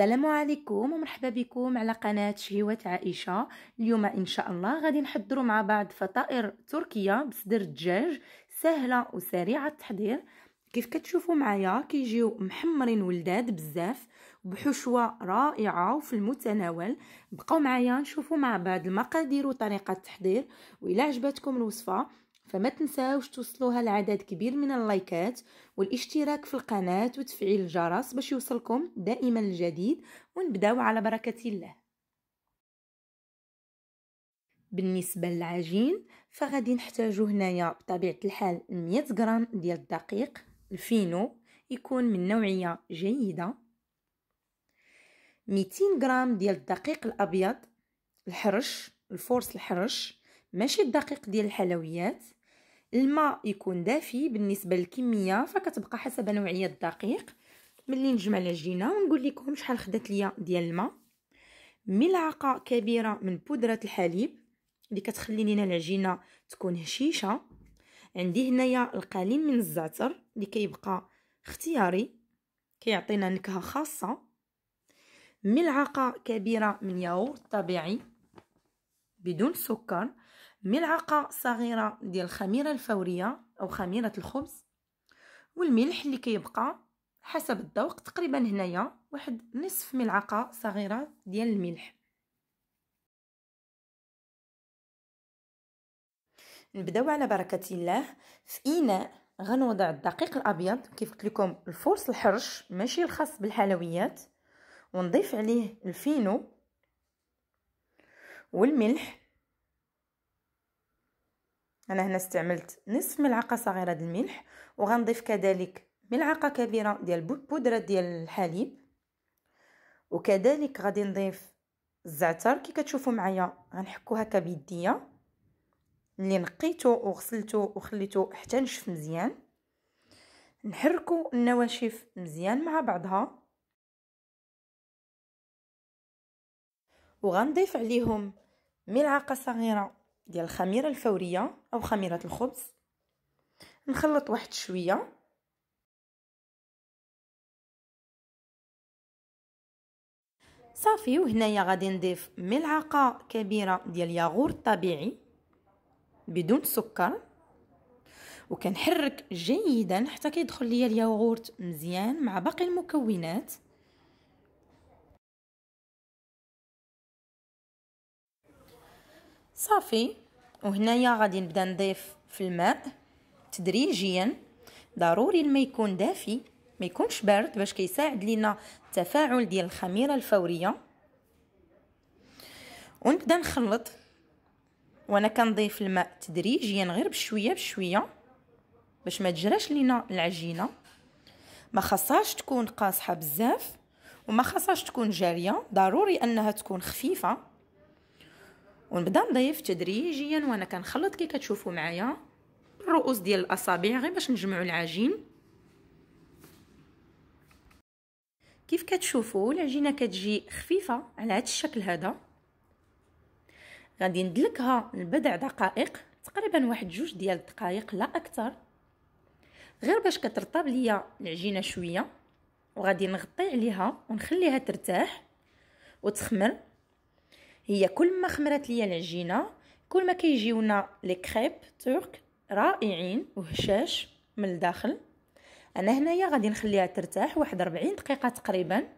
السلام عليكم ومرحبا بكم على قناة شهوة عائشة اليوم إن شاء الله غادي نحضروا مع بعض فطائر تركية بصدر الدجاج سهلة وسريعة التحضير كيف كتشوفوا معايا كيجيو محمرين ولداد بزاف بحشوة رائعة وفي المتناول بقاو معايا نشوفوا مع بعض المقادير وطريقة التحضير وإلا عجبتكم الوصفة فما تنساوش توصلوها لعدد كبير من اللايكات والاشتراك في القناة وتفعيل الجرس باش يوصلكم دائما الجديد ونبداو على بركة الله بالنسبة للعجين فغادي نحتاجو هنايا بطبيعة الحال 100 غرام ديال الدقيق الفينو يكون من نوعية جيدة 200 غرام ديال الدقيق الأبيض الحرش الفورس الحرش ماشي الدقيق ديال الحلويات الماء يكون دافي بالنسبه للكميه فكتبقى حسب نوعيه الدقيق ملي نجمع العجينه ونقول لكم شحال خدات ليا ديال الماء ملعقه كبيره من بودره الحليب اللي كتخلي لينا العجينه تكون هشيشه عندي هنايا القليل من الزعتر اللي كيبقى اختياري كيعطينا نكهه خاصه ملعقه كبيره من ياغورت طبيعي بدون سكر ملعقة صغيرة ديال الخميرة الفورية أو خميرة الخبز والملح اللي كيبقى حسب الذوق تقريبا هنايا واحد نصف ملعقة صغيرة ديال الملح نبداو على بركة الله في إناء غنوضع الدقيق الأبيض كيف قلت لكم الفورس الحرش ماشي الخاص بالحلويات ونضيف عليه الفينو والملح انا هنا استعملت نصف ملعقه صغيره ديال الملح وغنضيف كذلك ملعقه كبيره ديال بودره ديال الحليب وكذلك غادي نضيف الزعتر كي كتشوفوا معايا غنحكو هكا بيديه اللي نقيته وغسلته وخليته حتى نشف مزيان نحركو النواشف مزيان مع بعضها وغنضيف عليهم ملعقه صغيره ديال الخميره الفوريه او خميره الخبز نخلط واحد شويه صافي وهنايا غادي نضيف ملعقه كبيره ديال ياغورت طبيعي بدون سكر وكنحرك جيدا حتى كيدخل ليا الياغورت مزيان مع باقي المكونات صافي وهنايا غادي نبدا نضيف في الماء تدريجيا ضروري الماء يكون دافي ما يكونش بارد باش كيساعد لينا التفاعل ديال الخميره الفوريه ونبدا نخلط وانا كنضيف الماء تدريجيا غير بشويه بشويه باش ما تجراش لينا العجينه ما خاصهاش تكون قاصحه بزاف وما خاصهاش تكون جاريه ضروري انها تكون خفيفه ونبدا نضيف تدريجيا وانا كنخلط كي كتشوفوا معايا الرؤوس ديال الاصابع غير باش نجمعوا العجين كيف كتشوفوا العجينه كتجي خفيفه على هذا الشكل هذا غادي ندلكها لبضع دقائق تقريبا واحد جوج ديال الدقائق لا اكثر غير باش كترطب ليا العجينه شويه وغادي نغطي عليها ونخليها ترتاح وتخمر هي كل ما خمرت ليا العجينه كل ما كيجيونا لي كريب ترك رائعين وهشاش من الداخل انا هنايا غادي نخليها ترتاح واحد 40 دقيقه تقريبا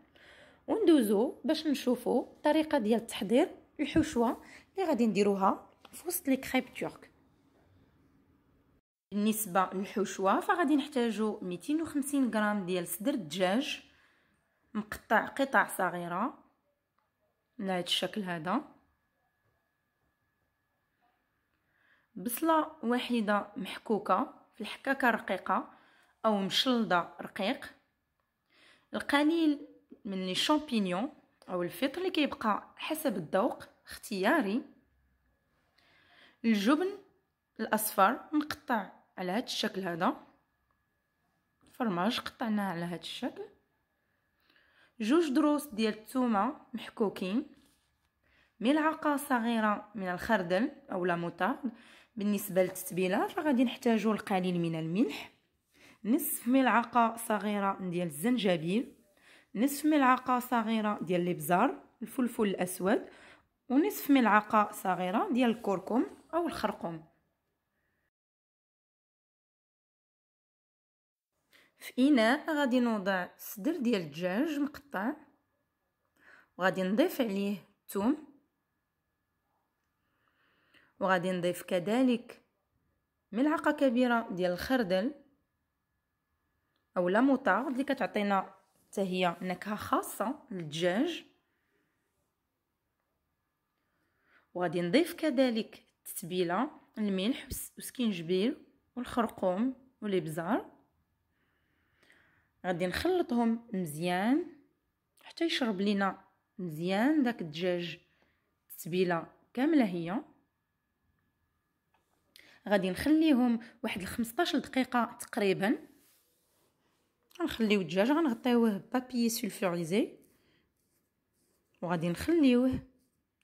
وندوزو باش نشوفو الطريقه ديال تحضير الحشوه اللي غادي نديروها في وسط لي كريب ترك بالنسبه للحشوه فغادي نحتاجو 250 غرام ديال صدر الدجاج مقطع قطع صغيره من هاد الشكل هذا بصله واحده محكوكه في الحكاكه رقيقه او مشلده رقيق القليل من لي شامبينيون او الفطر اللي كيبقى حسب الذوق اختياري الجبن الاصفر مقطع على هذا الشكل هذا فرماج قطعناه على هذا الشكل جوج دروس ديال الثومه محكوكين ملعقه صغيره من الخردل او لاموطارد بالنسبه للتتبيله فغادي نحتاجو القليل من الملح نصف ملعقه صغيره ديال الزنجبيل نصف ملعقه صغيره ديال الابزار الفلفل الاسود ونصف ملعقه صغيره ديال الكركم او الخرقوم في اناء غادي نوضع صدر ديال الدجاج مقطع وغادي نضيف عليه الثوم وغادي نضيف كذلك ملعقه كبيره ديال الخردل او لا موطارد اللي كتعطينا حتى هي نكهه خاصه للدجاج وغادي نضيف كذلك التتبيله الملح والسكينجبير والخرقوم والابزار غادي نخلطهم مزيان حتى يشرب لينا مزيان داك الدجاج التسبيله كامله هي غادي نخليهم واحد 15 دقيقه تقريبا غنخليو الدجاج غنغطيوه بابيي سولفوريزي وغادي نخليوه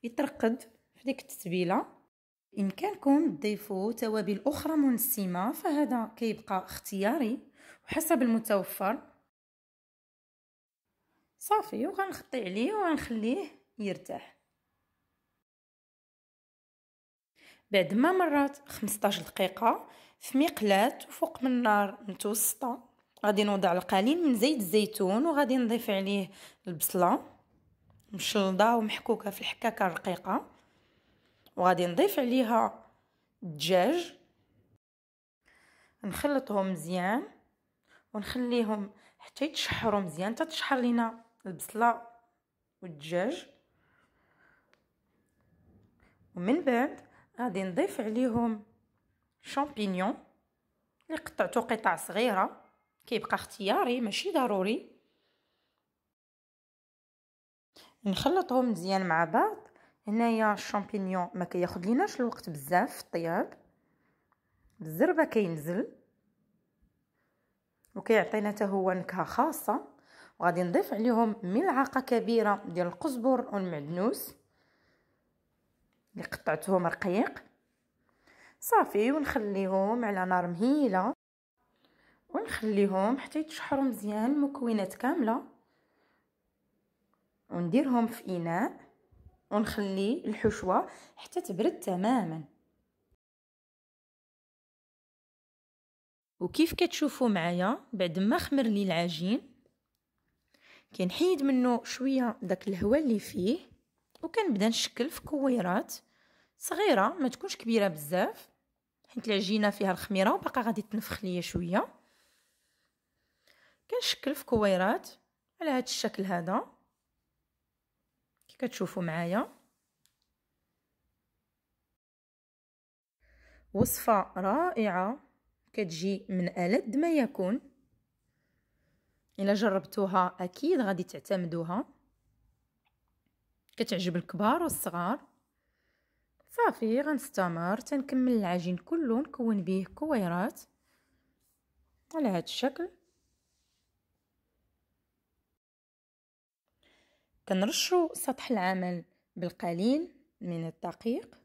يترقد في ديك التتبيله ان كانكم تضيفوا توابل اخرى منسمه فهذا كيبقى اختياري حسب المتوفر صافي وغنخطي عليه وغنخليه يرتاح بعد ما مرات 15 دقيقة في مقلاة وفوق من النار متوسطة غادي نوضع القليل من زيت الزيتون وغادي نضيف عليه البصلة مشلضة ومحكوكة في الحكاكة الرقيقة وغادي نضيف عليها الدجاج نخلطهم مزيان ونخليهم حتى يتشحروا مزيان حتى تشحر لينا البصله والدجاج ومن بعد غادي نضيف عليهم شامبينيون اللي قطعته قطع صغيره كيبقى اختياري ماشي ضروري نخلطهم مزيان مع بعض هنايا الشامبينيون ما كياخذ ليناش الوقت بزاف في الطياب بالزربه كينزل وكيعطينا حتى هو نكهه خاصه وغادي نضيف عليهم ملعقه كبيره ديال القزبر والمعدنوس اللي قطعتهم رقيق صافي ونخليهم على نار مهيله ونخليهم حتى يتشحروا مزيان المكونات كامله ونديرهم في اناء ونخلي الحشوه حتى تبرد تماما وكيف كتشوفوا معايا بعد ما خمر لي العجين كنحيد منه شويه داك الهواء اللي فيه وكنبدا نشكل في كويرات صغيره ما تكونش كبيره بزاف حيت العجينه فيها الخميره وباقا غادي تنفخ ليا شويه كنشكل في كويرات على هذا الشكل هذا كي كتشوفوا معايا وصفه رائعه كتجي من ألد ما يكون إلا جربتوها أكيد غادي تعتمدوها كتعجب الكبار والصغار صافي غنستمر تنكمل العجين كله نكون به كويرات على هذا الشكل كنرشو سطح العمل بالقليل من الدقيق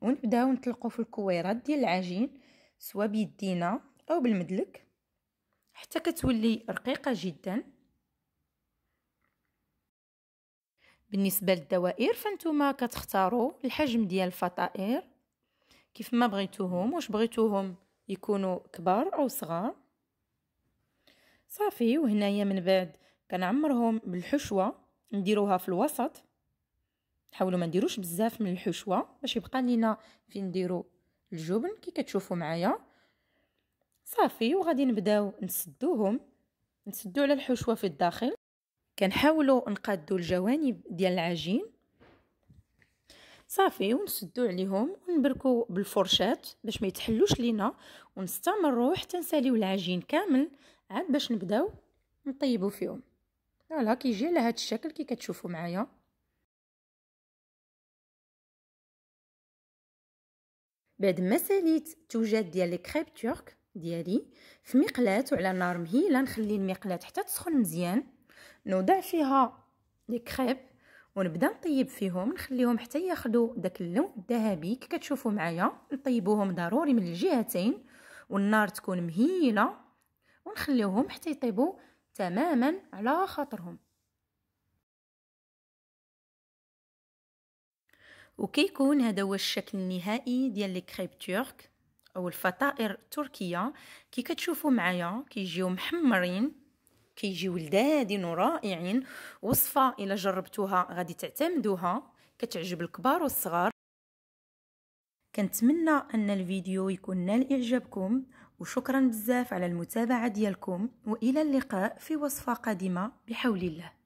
ونبداو نطلقو في الكويرات ديال العجين سواء بيدينا او بالمدلك حتى كتولي رقيقه جدا بالنسبه للدوائر فانتوما كتختاروا الحجم ديال الفطائر كيف ما بغيتوهم واش بغيتوهم يكونوا كبار او صغار صافي وهنايا من بعد كنعمرهم بالحشوه نديروها في الوسط حاولوا ما نديروش بزاف من الحشوه باش يبقى لينا فين نديرو الجبن كي كتشوفوا معايا صافي وغادي نبداو نسدوهم نسدو على الحشوه في الداخل كنحاولوا نقادو الجوانب ديال العجين صافي ونسدو عليهم ونبركو بالفرشات باش ما يتحلوش لينا ونستمروا حتى نساليو العجين كامل عاد باش نبداو نطيبو فيهم فوالا كيجي على هذا الشكل كي كتشوفوا معايا بعد ما ساليت التوجات ديال لي كريب تورك ديالي في مقلاة وعلى نار مهيله نخلي المقلاة حتى تسخن مزيان نوضع فيها لي كريب ونبدا نطيب فيهم نخليهم حتى ياخذوا داك اللون الذهبي كي كتشوفوا معايا نطيبوهم ضروري من الجهتين والنار تكون مهيله ونخليوهم حتى يطيبوا تماما على خاطرهم وكيكون هذا هو الشكل النهائي ديال لي كريب تورك او الفطائر التركيه كي كتشوفوا معايا كيجيو محمرين كيجيو لذاذين ورائعين وصفه الا جربتوها غادي تعتمدوها كتعجب الكبار والصغار كنتمنى ان الفيديو يكون نال اعجابكم وشكرا بزاف على المتابعه ديالكم والى اللقاء في وصفه قادمه بحول الله